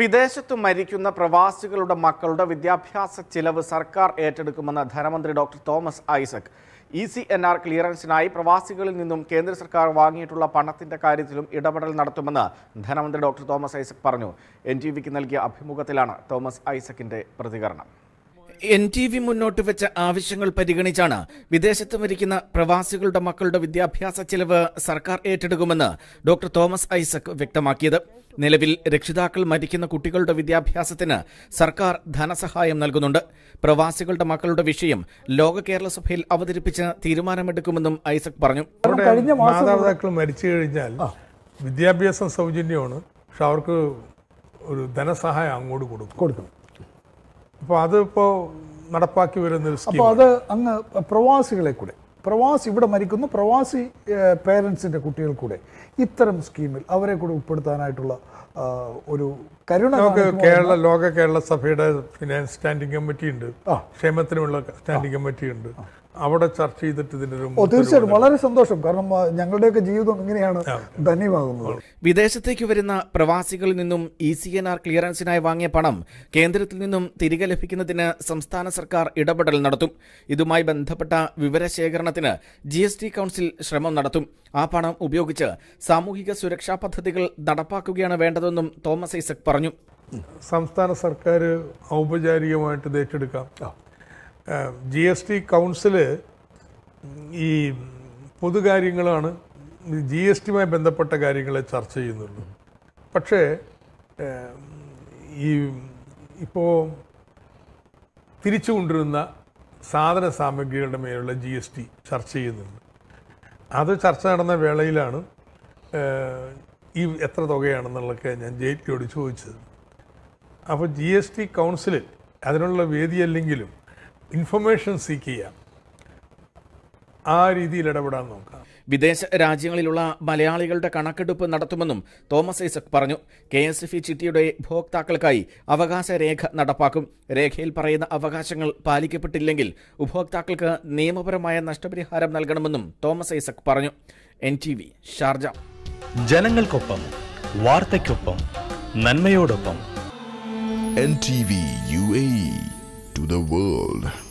വിദേശത്ത് മരിക്കുന്ന പ്രവാസികളുടെ മക്കളുടെ വിദ്യാഭ്യാസ ചിലവ് സർക്കാർ ഏറ്റെടുക്കുമെന്ന് ധനമന്ത്രി doctor Thomas Isaac E C N R ക്ലിയറൻസിനായി പ്രവാസികളിൽ നിന്നും കേന്ദ്ര സർക്കാർ വാങ്ങിയിട്ടുള്ള പണത്തിന്റെ കാര്യത്തിലും ഇടപെടൽ നടത്തുമെന്ന് ധനമന്ത്രി ഡോക്ടർ തോമസ് ഐസക് പറഞ്ഞു എൻ നൽകിയ അഭിമുഖത്തിലാണ് തോമസ് ഐസക്കിന്റെ പ്രതികരണം എൻ ടി വി മുന്നോട്ട് വെച്ച ആവശ്യങ്ങൾ പരിഗണിച്ചാണ് വിദേശത്ത് മരിക്കുന്ന പ്രവാസികളുടെ മക്കളുടെ വിദ്യാഭ്യാസ ചെലവ് സർക്കാർ ഏറ്റെടുക്കുമെന്ന് ഡോക്ടർ തോമസ് ഐസക് വ്യക്തമാക്കിയത് നിലവിൽ രക്ഷിതാക്കൾ മരിക്കുന്ന കുട്ടികളുടെ വിദ്യാഭ്യാസത്തിന് സർക്കാർ ധനസഹായം നൽകുന്നുണ്ട് പ്രവാസികളുടെ മക്കളുടെ വിഷയം ലോക കേരള സഭയിൽ അവതരിപ്പിച്ച് തീരുമാനമെടുക്കുമെന്നും ഐസക് പറഞ്ഞു മാതാപിതാക്കൾ മരിച്ചു കഴിഞ്ഞാൽ വിദ്യാഭ്യാസം സൗജന്യമാണ് പക്ഷെ അവർക്ക് ഒരു ധനസഹായം അങ്ങോട്ട് കൊടുക്കും കൊടുക്കും അപ്പോൾ അതിപ്പോൾ നടപ്പാക്കി വരുന്ന അപ്പോൾ അത് അങ്ങ് പ്രവാസികളെ കൂടെ പ്രവാസി ഇവിടെ മരിക്കുന്നു പ്രവാസി പേരൻസിൻ്റെ കുട്ടികൾ കൂടെ ഇത്തരം സ്കീമിൽ അവരെ കൂടെ ഉൾപ്പെടുത്താനായിട്ടുള്ള ഒരു കരുണ കേരള ലോക കേരള സഭയുടെ ഫിനാൻസ് സ്റ്റാൻഡിംഗ് കമ്മിറ്റി ഉണ്ട് ക്ഷേമത്തിനുള്ള സ്റ്റാൻഡിംഗ് കമ്മിറ്റി ഉണ്ട് അവിടെ ചർച്ച ചെയ്തിട്ട് ഇതിനൊരു തീർച്ചയായിട്ടും വളരെ സന്തോഷം കാരണം ഞങ്ങളുടെയൊക്കെ ജീവിതം ഇങ്ങനെയാണ് ധന്യമാകുന്നത് വിദേശത്തേക്ക് വരുന്ന പ്രവാസികളിൽ നിന്നും ഇ സി എൻ ആർ ക്ലിയറൻസിനായി വാങ്ങിയ പണം കേന്ദ്രത്തിൽ നിന്നും തിരികെ ലഭിക്കുന്നതിന് സംസ്ഥാന സർക്കാർ ഇടപെടൽ നടത്തും ഇതുമായി ബന്ധപ്പെട്ട വിവരശേഖരണ നിയന്ത്രണത്തിന് ജി എസ് ടി കൗൺസിൽ ശ്രമം നടത്തും ആ പണം ഉപയോഗിച്ച് സാമൂഹിക സുരക്ഷാ പദ്ധതികൾ നടപ്പാക്കുകയാണ് വേണ്ടതെന്നും തോമസ് ഐസക് പറഞ്ഞു സംസ്ഥാന സർക്കാർ ഔപചാരികമായിട്ട് ഏറ്റെടുക്കാം ജി എസ് ടി കൗൺസില് ഈ പൊതുകാര്യങ്ങളാണ് ജി എസ് ടിയുമായി ബന്ധപ്പെട്ട കാര്യങ്ങളെ ചർച്ച ചെയ്യുന്നുള്ളൂ പക്ഷേ ഈ ഇപ്പോൾ തിരിച്ചു കൊണ്ടിരുന്ന സാധന സാമഗ്രികളുടെ മേലുള്ള ജി എസ് ടി ചർച്ച ചെയ്യുന്നുണ്ട് അത് ചർച്ച നടന്ന വേളയിലാണ് ഈ എത്ര തുകയാണെന്നുള്ളതൊക്കെ ഞാൻ ജയിറ്റിയോട് ചോദിച്ചത് അപ്പോൾ ജി എസ് ടി കൗൺസിലിൽ അതിനുള്ള വേദിയല്ലെങ്കിലും ഇൻഫർമേഷൻ സീക്ക് ചെയ്യാം ആ രീതിയിൽ ഇടപെടാൻ നോക്കാം വിദേശ രാജ്യങ്ങളിലുള്ള മലയാളികളുടെ കണക്കെടുപ്പ് നടത്തുമെന്നും തോമസ് ഐസക് പറഞ്ഞു കെ എസ് എഫ് ഇ ചിട്ടിയുടെ ഉപഭോക്താക്കൾക്കായി അവകാശ രേഖ നടപ്പാക്കും രേഖയിൽ പറയുന്ന അവകാശങ്ങൾ പാലിക്കപ്പെട്ടില്ലെങ്കിൽ ഉപഭോക്താക്കൾക്ക് നിയമപരമായ നഷ്ടപരിഹാരം നൽകണമെന്നും തോമസ് ഐസക് പറഞ്ഞു എൻ ടി വി ഷാർജ ജനങ്ങൾക്കൊപ്പം വാർത്തയ്ക്കൊപ്പം നന്മയോടൊപ്പം N T V U A to the world